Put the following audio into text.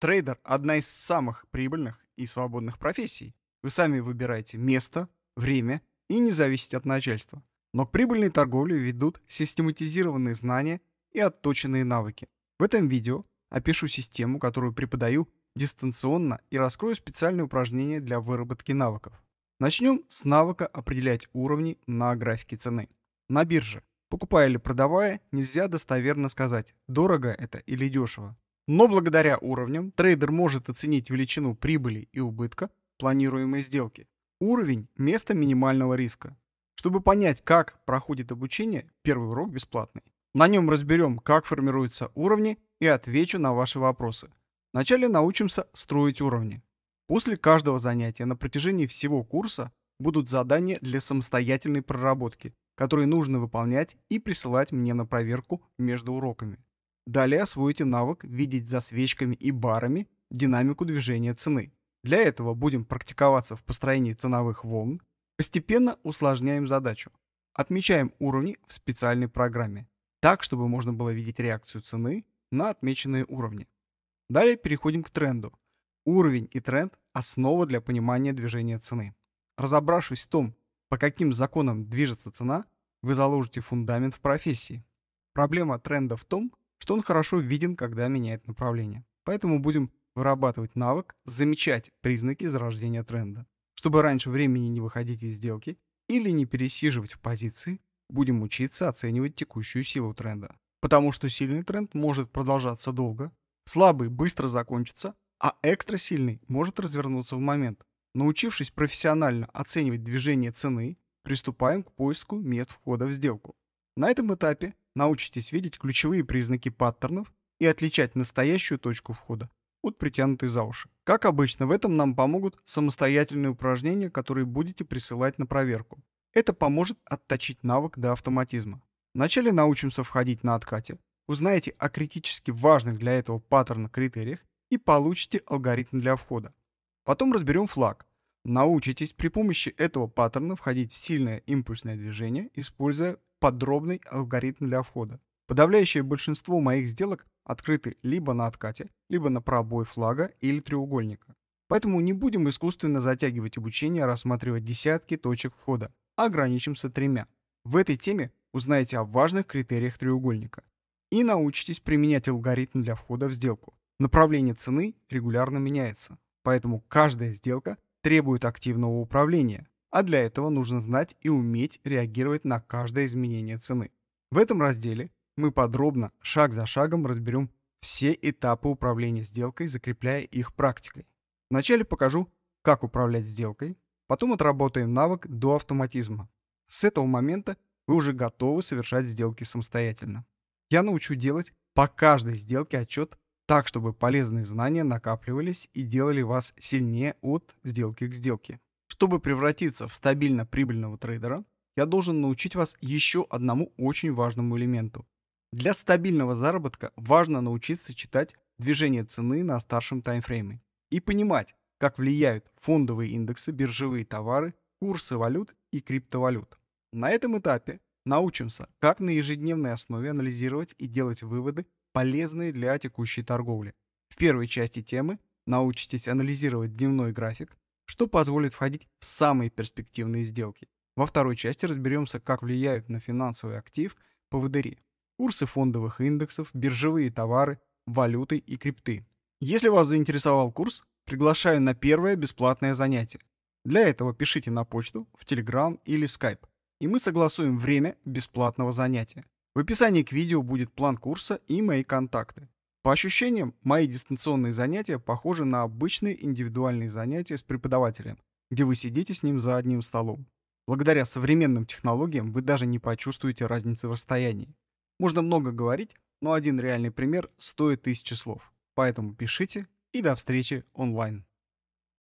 Трейдер – одна из самых прибыльных и свободных профессий. Вы сами выбираете место, время и не зависите от начальства. Но к прибыльной торговле ведут систематизированные знания и отточенные навыки. В этом видео опишу систему, которую преподаю дистанционно и раскрою специальные упражнения для выработки навыков. Начнем с навыка определять уровни на графике цены. На бирже, покупая или продавая, нельзя достоверно сказать, дорого это или дешево. Но благодаря уровням трейдер может оценить величину прибыли и убытка планируемой сделки. Уровень – место минимального риска. Чтобы понять, как проходит обучение, первый урок бесплатный. На нем разберем, как формируются уровни и отвечу на ваши вопросы. Вначале научимся строить уровни. После каждого занятия на протяжении всего курса будут задания для самостоятельной проработки, которые нужно выполнять и присылать мне на проверку между уроками. Далее освоите навык видеть за свечками и барами динамику движения цены. Для этого будем практиковаться в построении ценовых волн. Постепенно усложняем задачу. Отмечаем уровни в специальной программе, так, чтобы можно было видеть реакцию цены на отмеченные уровни. Далее переходим к тренду. Уровень и тренд – основа для понимания движения цены. Разобравшись в том, по каким законам движется цена, вы заложите фундамент в профессии. Проблема тренда в том, что он хорошо виден, когда меняет направление. Поэтому будем вырабатывать навык замечать признаки зарождения тренда. Чтобы раньше времени не выходить из сделки или не пересиживать в позиции, будем учиться оценивать текущую силу тренда. Потому что сильный тренд может продолжаться долго, слабый быстро закончится, а экстрасильный может развернуться в момент. Научившись профессионально оценивать движение цены, приступаем к поиску мест входа в сделку. На этом этапе научитесь видеть ключевые признаки паттернов и отличать настоящую точку входа от притянутой за уши. Как обычно, в этом нам помогут самостоятельные упражнения, которые будете присылать на проверку. Это поможет отточить навык до автоматизма. Вначале научимся входить на откате, узнаете о критически важных для этого паттерна критериях и получите алгоритм для входа. Потом разберем флаг. Научитесь при помощи этого паттерна входить в сильное импульсное движение, используя подробный алгоритм для входа. Подавляющее большинство моих сделок открыты либо на откате, либо на пробой флага или треугольника. Поэтому не будем искусственно затягивать обучение, рассматривать десятки точек входа, а ограничимся тремя. В этой теме узнаете о важных критериях треугольника и научитесь применять алгоритм для входа в сделку. Направление цены регулярно меняется, поэтому каждая сделка требует активного управления, а для этого нужно знать и уметь реагировать на каждое изменение цены. В этом разделе мы подробно, шаг за шагом разберем все этапы управления сделкой, закрепляя их практикой. Вначале покажу, как управлять сделкой, потом отработаем навык до автоматизма. С этого момента вы уже готовы совершать сделки самостоятельно. Я научу делать по каждой сделке отчет так, чтобы полезные знания накапливались и делали вас сильнее от сделки к сделке. Чтобы превратиться в стабильно прибыльного трейдера, я должен научить вас еще одному очень важному элементу. Для стабильного заработка важно научиться читать движение цены на старшем таймфрейме и понимать, как влияют фондовые индексы, биржевые товары, курсы валют и криптовалют. На этом этапе научимся, как на ежедневной основе анализировать и делать выводы, полезные для текущей торговли. В первой части темы научитесь анализировать дневной график, что позволит входить в самые перспективные сделки. Во второй части разберемся, как влияют на финансовый актив поводыри, курсы фондовых индексов, биржевые товары, валюты и крипты. Если вас заинтересовал курс, приглашаю на первое бесплатное занятие. Для этого пишите на почту, в Telegram или Skype, и мы согласуем время бесплатного занятия. В описании к видео будет план курса и мои контакты. По ощущениям, мои дистанционные занятия похожи на обычные индивидуальные занятия с преподавателем, где вы сидите с ним за одним столом. Благодаря современным технологиям вы даже не почувствуете разницы в расстоянии. Можно много говорить, но один реальный пример стоит тысячи слов. Поэтому пишите и до встречи онлайн.